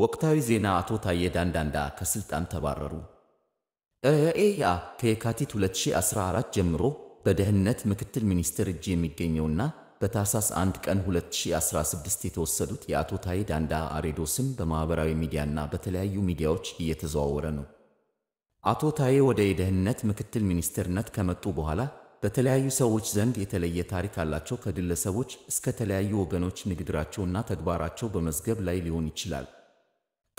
ወቅታዊ ዜና አቶ ታዬ ዳንዳንዳ ከስልጣን ተባረሩ። ኤያ ከየካቲት 2014 ጀምሮ በደህንነት ምክትል ሚኒስትር እጅ የሚገኘውና በታህሳስ 1 ቀን 2016 የተወሰዱት የአቶ ታዬ ዳንዳ አሬዶ ስም በማኅበራዊ ሚዲያና በተለያዩ ሚዲያዎች እየተዘዋወረ ነው። አቶ ታዬ ወደ የደህንነት ምክትል ሚኒስትርነት ከመጡ በኋላ በተለያዩ ሰዎች ዘንድ የተለየ ታሪክ አላቸው። ከግለሰቦች እስከ ተለያዩ ወገኖች ንግግራቸውና ተግባራቸው በመዝገብ ላይ ሊሆን ይችላል።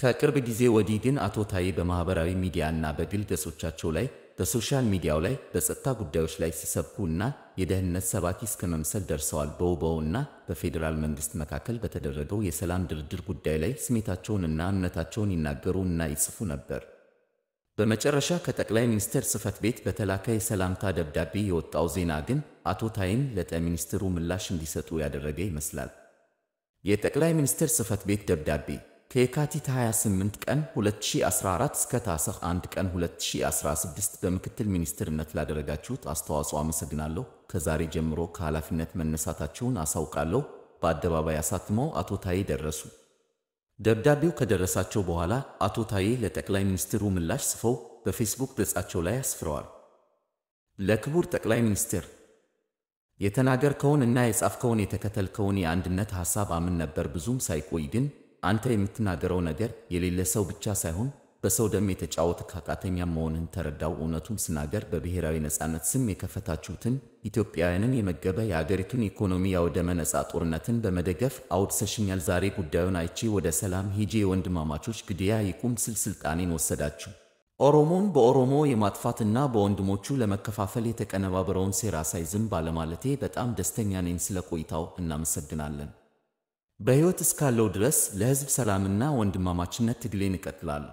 ከቅርብ ጊዜ ወዲህ ግን አቶ ታዬ በማህበራዊ ሚዲያ እና በግል ገጾቻቸው ላይ በሶሻል ሚዲያው ላይ በጸጥታ ጉዳዮች ላይ ሲሰብኩ እና የደህንነት ሰባኪ እስከ መምሰል ደርሰዋል። በውበው እና በፌዴራል መንግስት መካከል በተደረገው የሰላም ድርድር ጉዳይ ላይ ስሜታቸውንና እምነታቸውን ይናገሩ እና ይጽፉ ነበር። በመጨረሻ ከጠቅላይ ሚኒስትር ጽህፈት ቤት በተላከ የሰላምታ ደብዳቤ የወጣው ዜና ግን አቶ ታዬን ለጠ ሚኒስትሩ ምላሽ እንዲሰጡ ያደረገ ይመስላል። የጠቅላይ ሚኒስትር ጽህፈት ቤት ደብዳቤ ከየካቲት 28 ቀን 2014 እስከ ታህሳስ 1 ቀን 2016 በምክትል ሚኒስትርነት ላደረጋችሁት አስተዋጽኦ አመሰግናለሁ። ከዛሬ ጀምሮ ከኃላፊነት መነሳታችሁን አሳውቃለሁ። በአደባባይ አሳትመው አቶ ታዬ ደረሱ። ደብዳቤው ከደረሳቸው በኋላ አቶ ታዬ ለጠቅላይ ሚኒስትሩ ምላሽ ጽፈው በፌስቡክ ገጻቸው ላይ አስፍረዋል። ለክቡር ጠቅላይ ሚኒስትር የተናገርከውን እና የጻፍከውን የተከተልከውን የአንድነት ሐሳብ አምን ነበር። ብዙም ሳይቆይ ግን አንተ የምትናገረው ነገር የሌለ ሰው ብቻ ሳይሆን በሰው ደም የተጫወተ ካቃተኛ መሆንህን ተረዳው። እውነቱን ስናገር በብሔራዊ ነፃነት ስም የከፈታችሁትን ኢትዮጵያውያንን የመገበ የአገሪቱን ኢኮኖሚ ያወደመ ነፃ ጦርነትን በመደገፍ አውድሰሽኛል። ዛሬ ጉዳዩን አይቼ ወደ ሰላም ሂጄ የወንድማማቾች ግድያ ይቁም ስል ስልጣኔን ወሰዳችሁ። ኦሮሞን በኦሮሞ የማጥፋትና በወንድሞቹ ለመከፋፈል የተቀነባበረውን ሴራ ሳይ ዝም ባለማለቴ በጣም ደስተኛ ነኝ። ስለ ቆይታው እናመሰግናለን። በሕይወት እስካለው ድረስ ለሕዝብ ሰላምና ወንድማማችነት ትግሌን እቀጥላለሁ።